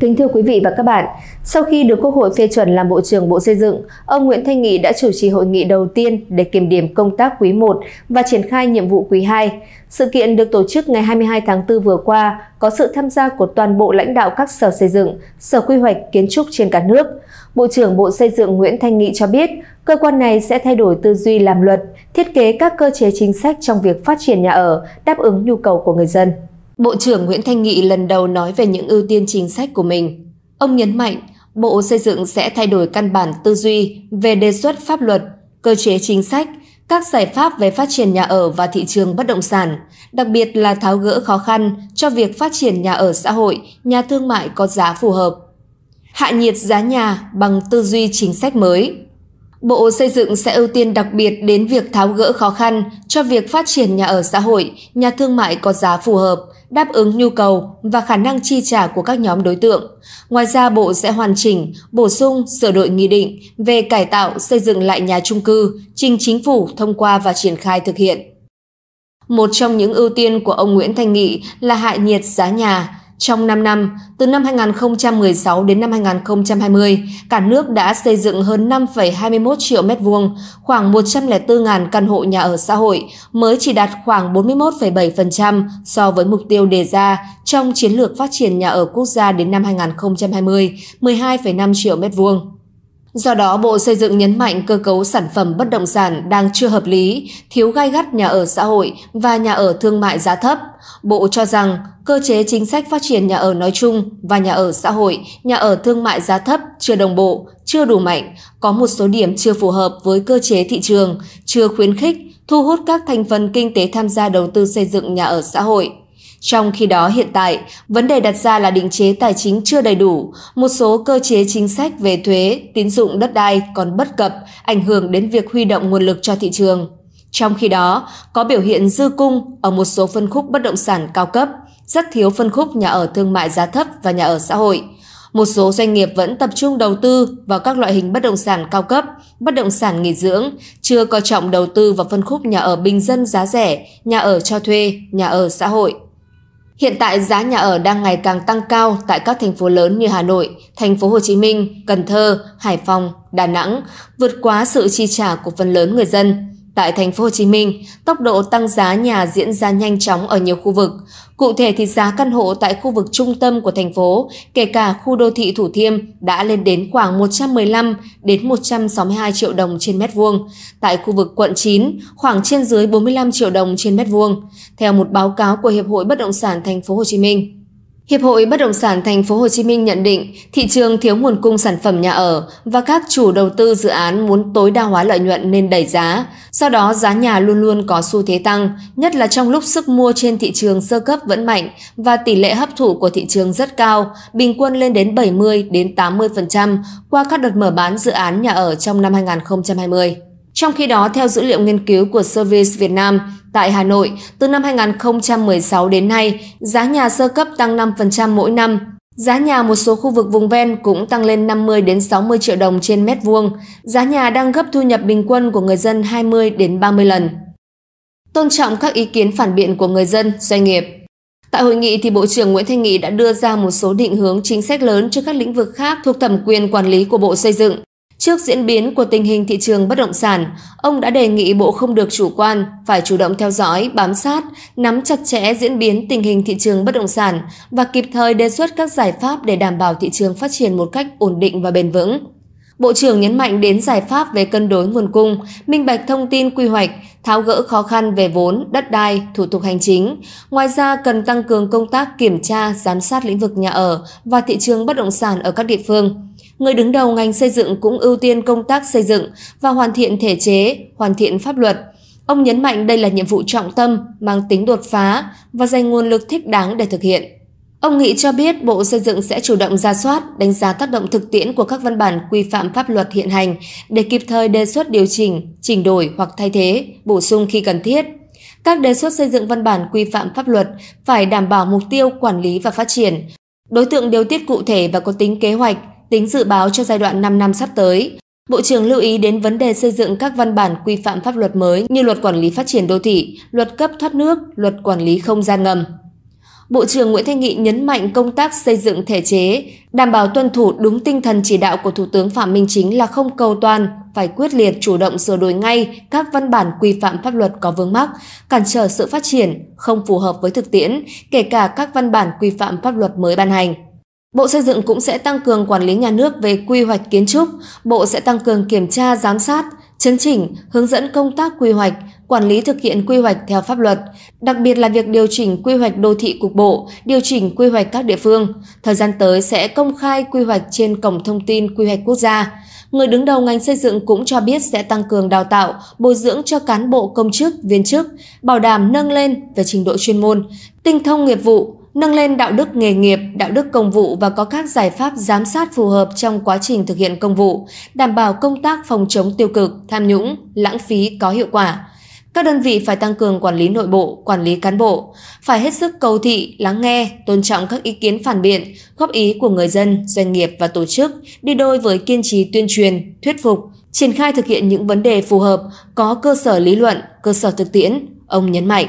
Kính thưa quý vị và các bạn, sau khi được Quốc hội phê chuẩn làm Bộ trưởng Bộ Xây dựng, ông Nguyễn Thanh Nghị đã chủ trì hội nghị đầu tiên để kiểm điểm công tác quý 1 và triển khai nhiệm vụ quý 2. Sự kiện được tổ chức ngày 22 tháng 4 vừa qua, có sự tham gia của toàn bộ lãnh đạo các sở xây dựng, sở quy hoạch kiến trúc trên cả nước. Bộ trưởng Bộ Xây dựng Nguyễn Thanh Nghị cho biết, cơ quan này sẽ thay đổi tư duy làm luật, thiết kế các cơ chế chính sách trong việc phát triển nhà ở, đáp ứng nhu cầu của người dân. Bộ trưởng Nguyễn Thanh Nghị lần đầu nói về những ưu tiên chính sách của mình. Ông nhấn mạnh, Bộ Xây dựng sẽ thay đổi căn bản tư duy về đề xuất pháp luật, cơ chế chính sách, các giải pháp về phát triển nhà ở và thị trường bất động sản, đặc biệt là tháo gỡ khó khăn cho việc phát triển nhà ở xã hội, nhà thương mại có giá phù hợp. Hạ nhiệt giá nhà bằng tư duy chính sách mới. Bộ Xây dựng sẽ ưu tiên đặc biệt đến việc tháo gỡ khó khăn cho việc phát triển nhà ở xã hội, nhà thương mại có giá phù hợp, đáp ứng nhu cầu và khả năng chi trả của các nhóm đối tượng. Ngoài ra, Bộ sẽ hoàn chỉnh, bổ sung, sửa đổi nghị định về cải tạo xây dựng lại nhà trung cư, trình chính phủ thông qua và triển khai thực hiện. Một trong những ưu tiên của ông Nguyễn Thanh Nghị là hạ nhiệt giá nhà, trong 5 năm, từ năm 2016 đến năm 2020, cả nước đã xây dựng hơn 5,21 triệu mét vuông, khoảng 104.000 căn hộ nhà ở xã hội, mới chỉ đạt khoảng 41,7% so với mục tiêu đề ra trong chiến lược phát triển nhà ở quốc gia đến năm 2020, 12,5 triệu mét vuông. Do đó, Bộ Xây dựng nhấn mạnh cơ cấu sản phẩm bất động sản đang chưa hợp lý, thiếu gai gắt nhà ở xã hội và nhà ở thương mại giá thấp. Bộ cho rằng cơ chế chính sách phát triển nhà ở nói chung và nhà ở xã hội, nhà ở thương mại giá thấp chưa đồng bộ, chưa đủ mạnh, có một số điểm chưa phù hợp với cơ chế thị trường, chưa khuyến khích, thu hút các thành phần kinh tế tham gia đầu tư xây dựng nhà ở xã hội. Trong khi đó hiện tại, vấn đề đặt ra là định chế tài chính chưa đầy đủ, một số cơ chế chính sách về thuế, tín dụng đất đai còn bất cập, ảnh hưởng đến việc huy động nguồn lực cho thị trường. Trong khi đó, có biểu hiện dư cung ở một số phân khúc bất động sản cao cấp, rất thiếu phân khúc nhà ở thương mại giá thấp và nhà ở xã hội. Một số doanh nghiệp vẫn tập trung đầu tư vào các loại hình bất động sản cao cấp, bất động sản nghỉ dưỡng, chưa coi trọng đầu tư vào phân khúc nhà ở bình dân giá rẻ, nhà ở cho thuê, nhà ở xã hội. Hiện tại giá nhà ở đang ngày càng tăng cao tại các thành phố lớn như Hà Nội, thành phố Hồ Chí Minh, Cần Thơ, Hải Phòng, Đà Nẵng, vượt quá sự chi trả của phần lớn người dân. Tại thành phố Hồ Chí Minh, tốc độ tăng giá nhà diễn ra nhanh chóng ở nhiều khu vực. Cụ thể thì giá căn hộ tại khu vực trung tâm của thành phố, kể cả khu đô thị Thủ Thiêm đã lên đến khoảng 115 đến 162 triệu đồng trên mét vuông, tại khu vực quận 9 khoảng trên dưới 45 triệu đồng trên mét vuông, theo một báo cáo của Hiệp hội Bất động sản thành phố Hồ Chí Minh. Hiệp hội Bất động sản Thành phố Hồ Chí Minh nhận định thị trường thiếu nguồn cung sản phẩm nhà ở và các chủ đầu tư dự án muốn tối đa hóa lợi nhuận nên đẩy giá. Do đó giá nhà luôn luôn có xu thế tăng, nhất là trong lúc sức mua trên thị trường sơ cấp vẫn mạnh và tỷ lệ hấp thụ của thị trường rất cao, bình quân lên đến 70 đến 80% qua các đợt mở bán dự án nhà ở trong năm 2020. Trong khi đó, theo dữ liệu nghiên cứu của Service Việt Nam, tại Hà Nội, từ năm 2016 đến nay, giá nhà sơ cấp tăng 5% mỗi năm. Giá nhà một số khu vực vùng ven cũng tăng lên 50 đến 60 triệu đồng trên mét vuông. Giá nhà đang gấp thu nhập bình quân của người dân 20 đến 30 lần. Tôn trọng các ý kiến phản biện của người dân, doanh nghiệp. Tại hội nghị thì Bộ trưởng Nguyễn Thanh Nghị đã đưa ra một số định hướng chính sách lớn cho các lĩnh vực khác thuộc thẩm quyền quản lý của Bộ Xây dựng. Trước diễn biến của tình hình thị trường bất động sản, ông đã đề nghị Bộ không được chủ quan, phải chủ động theo dõi, bám sát, nắm chặt chẽ diễn biến tình hình thị trường bất động sản và kịp thời đề xuất các giải pháp để đảm bảo thị trường phát triển một cách ổn định và bền vững. Bộ trưởng nhấn mạnh đến giải pháp về cân đối nguồn cung, minh bạch thông tin quy hoạch, tháo gỡ khó khăn về vốn, đất đai, thủ tục hành chính. Ngoài ra, cần tăng cường công tác kiểm tra, giám sát lĩnh vực nhà ở và thị trường bất động sản ở các địa phương. Người đứng đầu ngành xây dựng cũng ưu tiên công tác xây dựng và hoàn thiện thể chế, hoàn thiện pháp luật. Ông nhấn mạnh đây là nhiệm vụ trọng tâm, mang tính đột phá và dành nguồn lực thích đáng để thực hiện. Ông Nghị cho biết Bộ Xây dựng sẽ chủ động ra soát, đánh giá tác động thực tiễn của các văn bản quy phạm pháp luật hiện hành để kịp thời đề xuất điều chỉnh, chỉnh đổi hoặc thay thế, bổ sung khi cần thiết. Các đề xuất xây dựng văn bản quy phạm pháp luật phải đảm bảo mục tiêu quản lý và phát triển, đối tượng điều tiết cụ thể và có tính kế hoạch, tính dự báo cho giai đoạn 5 năm sắp tới. Bộ trưởng lưu ý đến vấn đề xây dựng các văn bản quy phạm pháp luật mới như luật quản lý phát triển đô thị, luật cấp thoát nước, luật quản lý không gian ngầm. Bộ trưởng Nguyễn Thanh Nghị nhấn mạnh công tác xây dựng thể chế, đảm bảo tuân thủ đúng tinh thần chỉ đạo của Thủ tướng Phạm Minh Chính là không cầu toàn, phải quyết liệt chủ động sửa đổi ngay các văn bản quy phạm pháp luật có vướng mắc, cản trở sự phát triển, không phù hợp với thực tiễn, kể cả các văn bản quy phạm pháp luật mới ban hành. Bộ Xây dựng cũng sẽ tăng cường quản lý nhà nước về quy hoạch kiến trúc, Bộ sẽ tăng cường kiểm tra giám sát, chấn chỉnh, hướng dẫn công tác quy hoạch, quản lý thực hiện quy hoạch theo pháp luật, đặc biệt là việc điều chỉnh quy hoạch đô thị cục bộ, điều chỉnh quy hoạch các địa phương. Thời gian tới sẽ công khai quy hoạch trên cổng thông tin quy hoạch quốc gia. Người đứng đầu ngành xây dựng cũng cho biết sẽ tăng cường đào tạo, bồi dưỡng cho cán bộ công chức, viên chức, bảo đảm nâng lên về trình độ chuyên môn, tinh thông nghiệp vụ, nâng lên đạo đức nghề nghiệp, đạo đức công vụ và có các giải pháp giám sát phù hợp trong quá trình thực hiện công vụ, đảm bảo công tác phòng chống tiêu cực, tham nhũng, lãng phí có hiệu quả. Các đơn vị phải tăng cường quản lý nội bộ, quản lý cán bộ, phải hết sức cầu thị, lắng nghe, tôn trọng các ý kiến phản biện, góp ý của người dân, doanh nghiệp và tổ chức, đi đôi với kiên trì tuyên truyền, thuyết phục, triển khai thực hiện những vấn đề phù hợp, có cơ sở lý luận, cơ sở thực tiễn, ông nhấn mạnh.